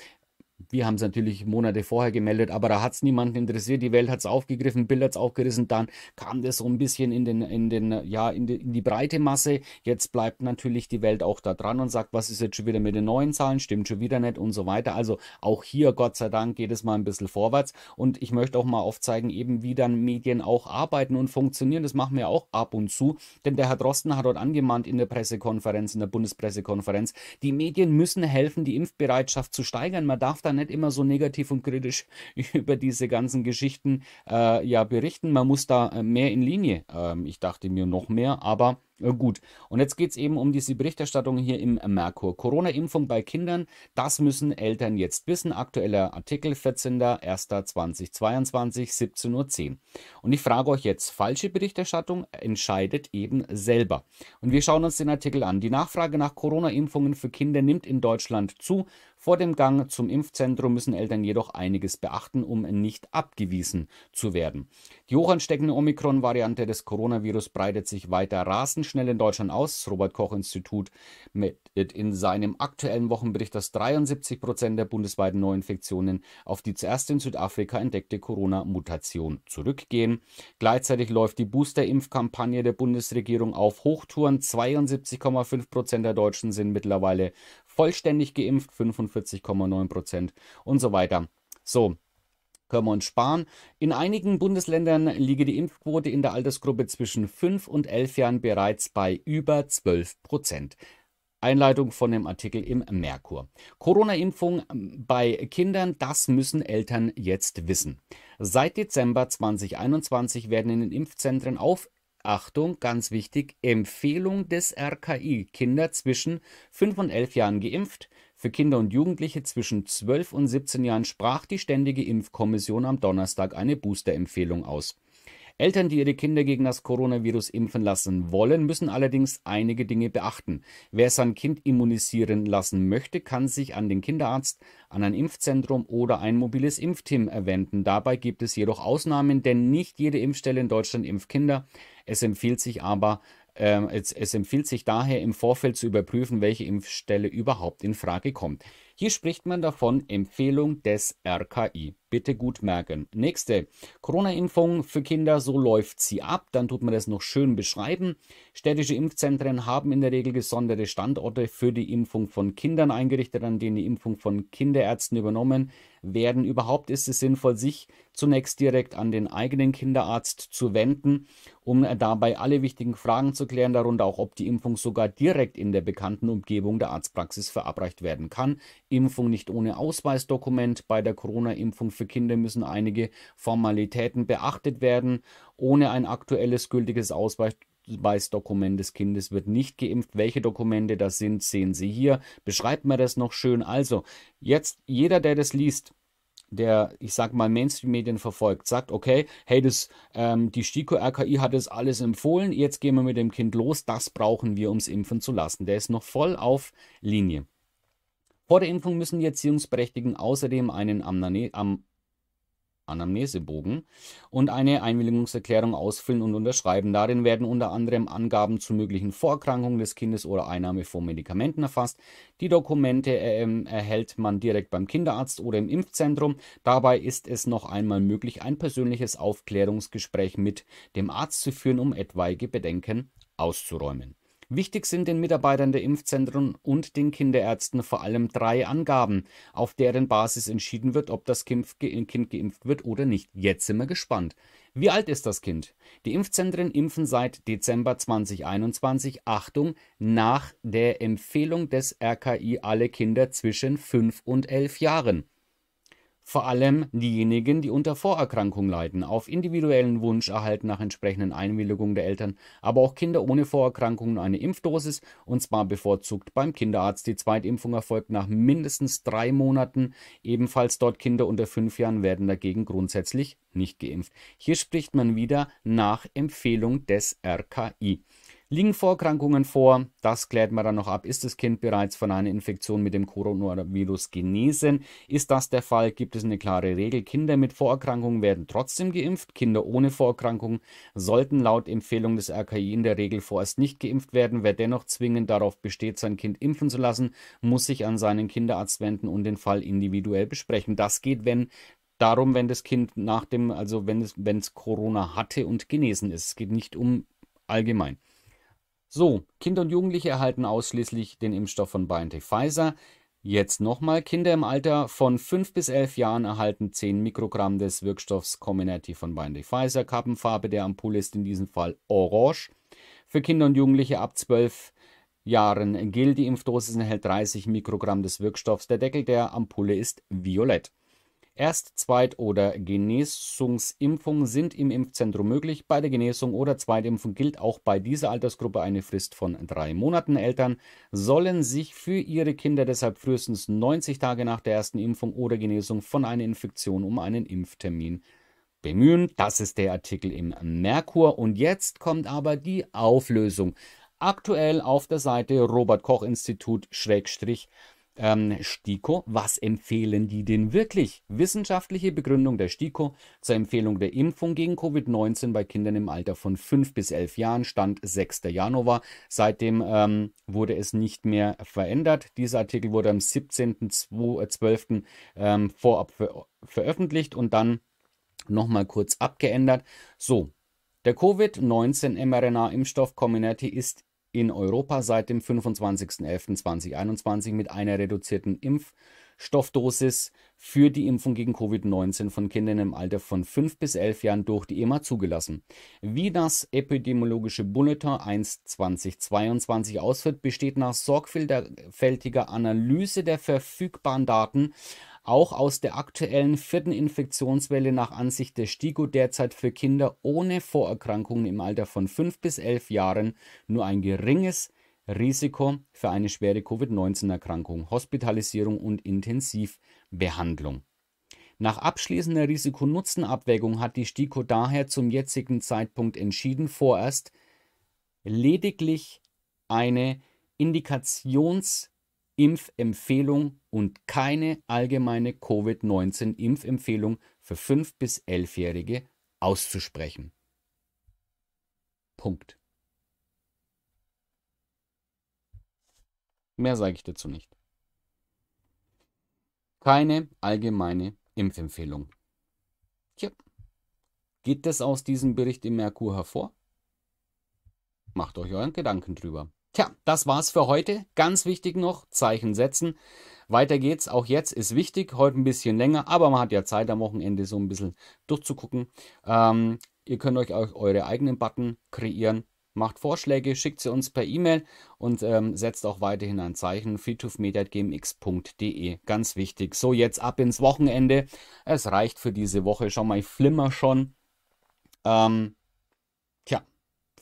wir haben es natürlich Monate vorher gemeldet, aber da hat es niemanden interessiert. Die Welt hat es aufgegriffen, Bild hat es aufgerissen. Dann kam das so ein bisschen in, den, in, den, ja, in die, in, die, breite Masse. Jetzt bleibt natürlich die Welt auch da dran und sagt, was ist jetzt schon wieder mit den neuen Zahlen? Stimmt schon wieder nicht und so weiter. Also auch hier, Gott sei Dank, geht es mal ein bisschen vorwärts. Und ich möchte auch mal aufzeigen, eben wie dann Medien auch arbeiten und funktionieren. Das machen wir auch ab und zu. Denn der Herr Drosten hat dort angemahnt in der Pressekonferenz, in der Bundespressekonferenz, die Medien müssen helfen, die Impfbereitschaft zu steigern. Man darf da nicht immer so negativ und kritisch über diese ganzen Geschichten äh, ja berichten. Man muss da äh, mehr in Linie. Ähm, ich dachte mir noch mehr, aber äh, gut, und jetzt geht es eben um diese Berichterstattung hier im Merkur. Corona-Impfung bei Kindern, das müssen Eltern jetzt wissen. Aktueller Artikel 14.01.2022, 17.10 Uhr. Und ich frage euch jetzt, falsche Berichterstattung entscheidet eben selber. Und wir schauen uns den Artikel an. Die Nachfrage nach Corona-Impfungen für Kinder nimmt in Deutschland zu. Vor dem Gang zum Impfzentrum müssen Eltern jedoch einiges beachten, um nicht abgewiesen zu werden. Die hochansteckende Omikron-Variante des Coronavirus breitet sich weiter rasend schnell in Deutschland aus. Das Robert Koch Institut mit in seinem aktuellen Wochenbericht, dass 73 Prozent der bundesweiten Neuinfektionen auf die zuerst in Südafrika entdeckte Corona-Mutation zurückgehen. Gleichzeitig läuft die Booster-Impfkampagne der Bundesregierung auf Hochtouren. 72,5 Prozent der Deutschen sind mittlerweile vollständig geimpft, 45,9 Prozent und so weiter. So, können wir uns sparen. In einigen Bundesländern liege die Impfquote in der Altersgruppe zwischen 5 und 11 Jahren bereits bei über 12 Prozent. Einleitung von dem Artikel im Merkur. Corona-Impfung ähm, bei Kindern, das müssen Eltern jetzt wissen. Seit Dezember 2021 werden in den Impfzentren auf Achtung, ganz wichtig, Empfehlung des RKI, Kinder zwischen 5 und 11 Jahren geimpft. Für Kinder und Jugendliche zwischen 12 und 17 Jahren sprach die Ständige Impfkommission am Donnerstag eine Boosterempfehlung aus. Eltern, die ihre Kinder gegen das Coronavirus impfen lassen wollen, müssen allerdings einige Dinge beachten. Wer sein Kind immunisieren lassen möchte, kann sich an den Kinderarzt, an ein Impfzentrum oder ein mobiles Impfteam erwenden. Dabei gibt es jedoch Ausnahmen, denn nicht jede Impfstelle in Deutschland impft Kinder. Es empfiehlt sich aber, ähm, es, es empfiehlt sich daher, im Vorfeld zu überprüfen, welche Impfstelle überhaupt in Frage kommt. Hier spricht man davon Empfehlung des RKI. Bitte gut merken. Nächste. Corona-Impfung für Kinder, so läuft sie ab. Dann tut man das noch schön beschreiben. Städtische Impfzentren haben in der Regel gesonderte Standorte für die Impfung von Kindern eingerichtet, an denen die Impfung von Kinderärzten übernommen werden. Überhaupt ist es sinnvoll, sich zunächst direkt an den eigenen Kinderarzt zu wenden, um äh, dabei alle wichtigen Fragen zu klären, darunter auch, ob die Impfung sogar direkt in der bekannten Umgebung der Arztpraxis verabreicht werden kann. Impfung nicht ohne Ausweisdokument. Bei der Corona-Impfung für Kinder müssen einige Formalitäten beachtet werden. Ohne ein aktuelles gültiges Ausweisdokument Ausweisdokument des Kindes wird nicht geimpft. Welche Dokumente das sind, sehen Sie hier. Beschreibt mir das noch schön. Also, jetzt jeder, der das liest, der, ich sag mal, Mainstream-Medien verfolgt, sagt, okay, hey, das, ähm, die STIKO-RKI hat das alles empfohlen, jetzt gehen wir mit dem Kind los, das brauchen wir, um es impfen zu lassen. Der ist noch voll auf Linie. Vor der Impfung müssen die Erziehungsberechtigten außerdem einen am, am Anamnesebogen und eine Einwilligungserklärung ausfüllen und unterschreiben. Darin werden unter anderem Angaben zu möglichen Vorerkrankungen des Kindes oder Einnahme von Medikamenten erfasst. Die Dokumente ähm, erhält man direkt beim Kinderarzt oder im Impfzentrum. Dabei ist es noch einmal möglich, ein persönliches Aufklärungsgespräch mit dem Arzt zu führen, um etwaige Bedenken auszuräumen. Wichtig sind den Mitarbeitern der Impfzentren und den Kinderärzten vor allem drei Angaben, auf deren Basis entschieden wird, ob das Kind geimpft wird oder nicht. Jetzt sind wir gespannt. Wie alt ist das Kind? Die Impfzentren impfen seit Dezember 2021, Achtung, nach der Empfehlung des RKI alle Kinder zwischen 5 und 11 Jahren. Vor allem diejenigen, die unter Vorerkrankung leiden, auf individuellen Wunsch erhalten nach entsprechenden Einwilligungen der Eltern, aber auch Kinder ohne Vorerkrankungen eine Impfdosis und zwar bevorzugt beim Kinderarzt. Die Zweitimpfung erfolgt nach mindestens drei Monaten. Ebenfalls dort Kinder unter fünf Jahren werden dagegen grundsätzlich nicht geimpft. Hier spricht man wieder nach Empfehlung des RKI. Liegen Vorerkrankungen vor? Das klärt man dann noch ab. Ist das Kind bereits von einer Infektion mit dem Coronavirus genesen? Ist das der Fall? Gibt es eine klare Regel? Kinder mit Vorerkrankungen werden trotzdem geimpft. Kinder ohne Vorerkrankungen sollten laut Empfehlung des RKI in der Regel vorerst nicht geimpft werden. Wer dennoch zwingend darauf besteht, sein Kind impfen zu lassen, muss sich an seinen Kinderarzt wenden und den Fall individuell besprechen. Das geht, wenn darum, wenn das Kind nach dem, also wenn es, wenn es Corona hatte und genesen ist. Es geht nicht um allgemein. So, Kinder und Jugendliche erhalten ausschließlich den Impfstoff von BioNTech Pfizer. Jetzt nochmal, Kinder im Alter von 5 bis 11 Jahren erhalten 10 Mikrogramm des Wirkstoffs Comirnaty von BioNTech Pfizer. Kappenfarbe der Ampulle ist in diesem Fall orange. Für Kinder und Jugendliche ab 12 Jahren gilt die Impfdosis enthält 30 Mikrogramm des Wirkstoffs. Der Deckel der Ampulle ist violett. Erst-, Zweit- oder Genesungsimpfung sind im Impfzentrum möglich. Bei der Genesung oder Zweitimpfung gilt auch bei dieser Altersgruppe eine Frist von drei Monaten. Eltern sollen sich für ihre Kinder deshalb frühestens 90 Tage nach der ersten Impfung oder Genesung von einer Infektion um einen Impftermin bemühen. Das ist der Artikel im Merkur. Und jetzt kommt aber die Auflösung. Aktuell auf der Seite Robert Koch Institut Schrägstrich ähm, STIKO. Was empfehlen die denn wirklich? Wissenschaftliche Begründung der STIKO zur Empfehlung der Impfung gegen Covid-19 bei Kindern im Alter von 5 bis 11 Jahren stand 6. Januar. Seitdem ähm, wurde es nicht mehr verändert. Dieser Artikel wurde am 17.12. Äh, ähm, vorab ver veröffentlicht und dann nochmal kurz abgeändert. So, der Covid-19-mRNA-Impfstoff Comirnaty ist in Europa seit dem 25.11.2021 mit einer reduzierten Impfstoffdosis für die Impfung gegen Covid-19 von Kindern im Alter von 5 bis 11 Jahren durch die EMA zugelassen. Wie das epidemiologische Bulletin 1 2022 ausführt, besteht nach sorgfältiger Analyse der verfügbaren Daten auch aus der aktuellen vierten Infektionswelle nach Ansicht der STIKO derzeit für Kinder ohne Vorerkrankungen im Alter von fünf bis elf Jahren nur ein geringes Risiko für eine schwere Covid-19-Erkrankung, Hospitalisierung und Intensivbehandlung. Nach abschließender Risiko-Nutzen-Abwägung hat die STIKO daher zum jetzigen Zeitpunkt entschieden, vorerst lediglich eine Indikations- Impfempfehlung und keine allgemeine Covid-19-Impfempfehlung für 5- bis 11-Jährige auszusprechen. Punkt. Mehr sage ich dazu nicht. Keine allgemeine Impfempfehlung. Tja. Geht das aus diesem Bericht im Merkur hervor? Macht euch euren Gedanken drüber. Tja, das war's für heute. Ganz wichtig noch, Zeichen setzen. Weiter geht's. Auch jetzt ist wichtig. Heute ein bisschen länger, aber man hat ja Zeit am Wochenende so ein bisschen durchzugucken. Ähm, ihr könnt euch auch eure eigenen Button kreieren. Macht Vorschläge, schickt sie uns per E-Mail und ähm, setzt auch weiterhin ein Zeichen. feedtoothmedia.gmx.de. Ganz wichtig. So, jetzt ab ins Wochenende. Es reicht für diese Woche Schau mal. Ich flimmer schon. Ähm,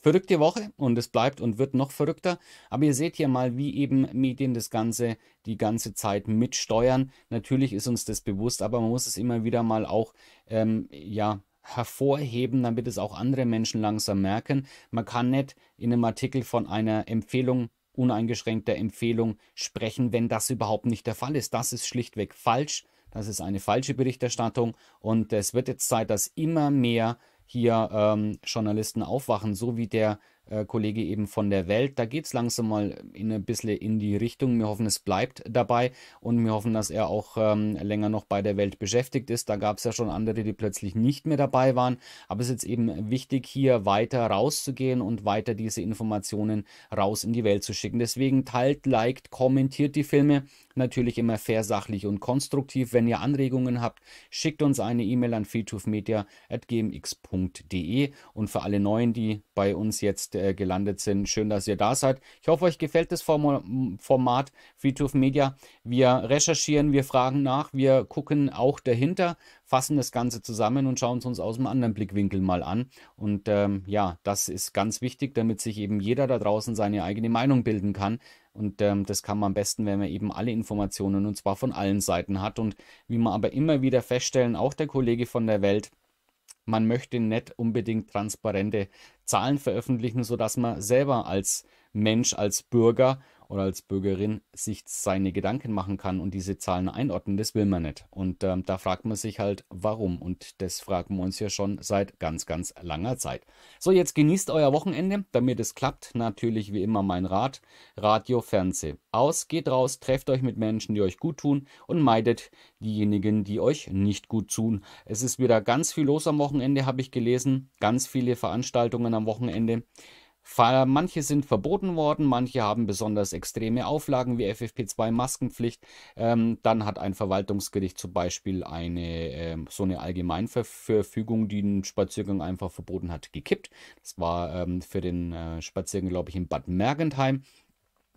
verrückte Woche und es bleibt und wird noch verrückter. Aber ihr seht hier mal, wie eben Medien das Ganze die ganze Zeit mitsteuern. Natürlich ist uns das bewusst, aber man muss es immer wieder mal auch, ähm, ja, hervorheben, damit es auch andere Menschen langsam merken. Man kann nicht in einem Artikel von einer Empfehlung uneingeschränkter Empfehlung sprechen, wenn das überhaupt nicht der Fall ist. Das ist schlichtweg falsch. Das ist eine falsche Berichterstattung und es wird jetzt Zeit, dass immer mehr hier ähm, Journalisten aufwachen, so wie der äh, Kollege eben von der Welt. Da geht es langsam mal ähm, in ein bisschen in die Richtung. Wir hoffen, es bleibt dabei und wir hoffen, dass er auch ähm, länger noch bei der Welt beschäftigt ist. Da gab es ja schon andere, die plötzlich nicht mehr dabei waren. Aber es ist jetzt eben wichtig, hier weiter rauszugehen und weiter diese Informationen raus in die Welt zu schicken. Deswegen teilt, liked, kommentiert die Filme Natürlich immer fair, sachlich und konstruktiv. Wenn ihr Anregungen habt, schickt uns eine E-Mail an feedtoothmedia.gmx.de. Und für alle Neuen, die bei uns jetzt äh, gelandet sind, schön, dass ihr da seid. Ich hoffe, euch gefällt das Form Format Feedtooth Media. Wir recherchieren, wir fragen nach, wir gucken auch dahinter, fassen das Ganze zusammen und schauen es uns aus einem anderen Blickwinkel mal an. Und ähm, ja, das ist ganz wichtig, damit sich eben jeder da draußen seine eigene Meinung bilden kann. Und ähm, das kann man am besten, wenn man eben alle Informationen und zwar von allen Seiten hat. Und wie man aber immer wieder feststellen, auch der Kollege von der Welt, man möchte nicht unbedingt transparente Zahlen veröffentlichen, sodass man selber als Mensch, als Bürger oder als Bürgerin sich seine Gedanken machen kann und diese Zahlen einordnen, das will man nicht. Und ähm, da fragt man sich halt, warum? Und das fragen wir uns ja schon seit ganz, ganz langer Zeit. So, jetzt genießt euer Wochenende, damit es klappt. Natürlich wie immer mein Rat, Radio, Fernseh. Aus, geht raus, trefft euch mit Menschen, die euch gut tun und meidet diejenigen, die euch nicht gut tun. Es ist wieder ganz viel los am Wochenende, habe ich gelesen. Ganz viele Veranstaltungen am Wochenende. Manche sind verboten worden, manche haben besonders extreme Auflagen wie FFP2-Maskenpflicht. Ähm, dann hat ein Verwaltungsgericht zum Beispiel eine, äh, so eine Allgemeinverfügung, die einen Spaziergang einfach verboten hat, gekippt. Das war ähm, für den äh, Spaziergang, glaube ich, in Bad Mergentheim.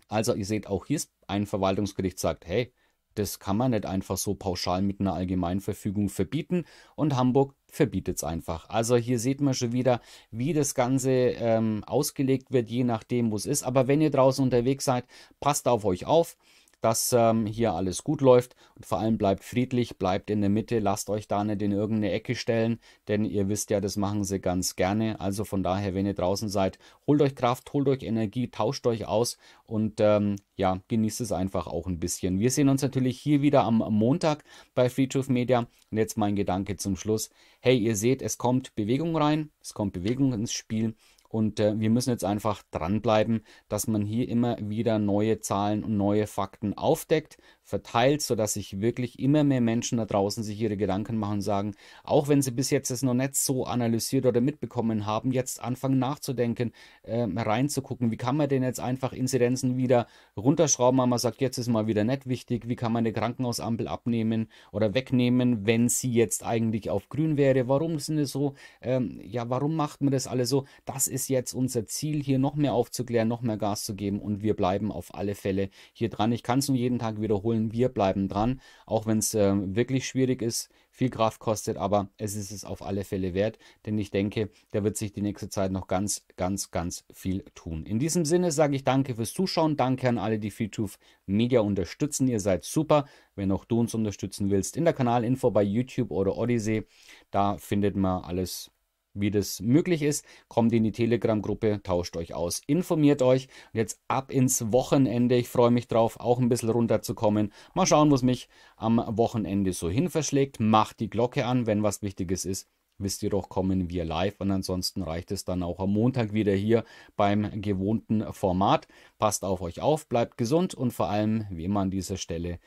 Also ihr seht, auch hier ist ein Verwaltungsgericht sagt, hey, das kann man nicht einfach so pauschal mit einer Allgemeinverfügung verbieten und Hamburg verbietet es einfach. Also hier sieht man schon wieder, wie das Ganze ähm, ausgelegt wird, je nachdem, wo es ist. Aber wenn ihr draußen unterwegs seid, passt auf euch auf dass ähm, hier alles gut läuft und vor allem bleibt friedlich, bleibt in der Mitte, lasst euch da nicht in irgendeine Ecke stellen, denn ihr wisst ja, das machen sie ganz gerne. Also von daher, wenn ihr draußen seid, holt euch Kraft, holt euch Energie, tauscht euch aus und ähm, ja, genießt es einfach auch ein bisschen. Wir sehen uns natürlich hier wieder am Montag bei Friedhof Media und jetzt mein Gedanke zum Schluss. Hey, ihr seht, es kommt Bewegung rein, es kommt Bewegung ins Spiel. Und äh, wir müssen jetzt einfach dranbleiben, dass man hier immer wieder neue Zahlen und neue Fakten aufdeckt verteilt, sodass sich wirklich immer mehr Menschen da draußen sich ihre Gedanken machen und sagen, auch wenn sie bis jetzt es noch nicht so analysiert oder mitbekommen haben, jetzt anfangen nachzudenken, äh, reinzugucken, wie kann man denn jetzt einfach Inzidenzen wieder runterschrauben, weil man sagt, jetzt ist mal wieder nicht wichtig, wie kann man eine Krankenhausampel abnehmen oder wegnehmen, wenn sie jetzt eigentlich auf grün wäre, warum sind es so, ähm, ja, warum macht man das alles so, das ist jetzt unser Ziel, hier noch mehr aufzuklären, noch mehr Gas zu geben und wir bleiben auf alle Fälle hier dran. Ich kann es nur jeden Tag wiederholen, holen. Wir bleiben dran, auch wenn es äh, wirklich schwierig ist, viel Kraft kostet, aber es ist es auf alle Fälle wert, denn ich denke, da wird sich die nächste Zeit noch ganz, ganz, ganz viel tun. In diesem Sinne sage ich danke fürs Zuschauen, danke an alle, die FeedTooth Media unterstützen. Ihr seid super. Wenn auch du uns unterstützen willst, in der Kanalinfo bei YouTube oder Odyssey, da findet man alles wie das möglich ist. Kommt in die Telegram-Gruppe, tauscht euch aus, informiert euch. Und jetzt ab ins Wochenende. Ich freue mich drauf, auch ein bisschen runterzukommen. Mal schauen, was mich am Wochenende so hin verschlägt. Macht die Glocke an, wenn was Wichtiges ist. Wisst ihr doch, kommen wir live und ansonsten reicht es dann auch am Montag wieder hier beim gewohnten Format. Passt auf euch auf, bleibt gesund und vor allem, wie immer an dieser Stelle,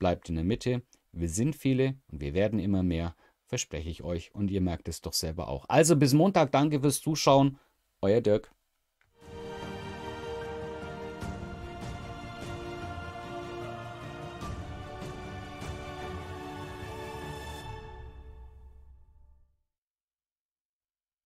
bleibt in der Mitte. Wir sind viele und wir werden immer mehr. Verspreche ich euch. Und ihr merkt es doch selber auch. Also bis Montag. Danke fürs Zuschauen. Euer Dirk.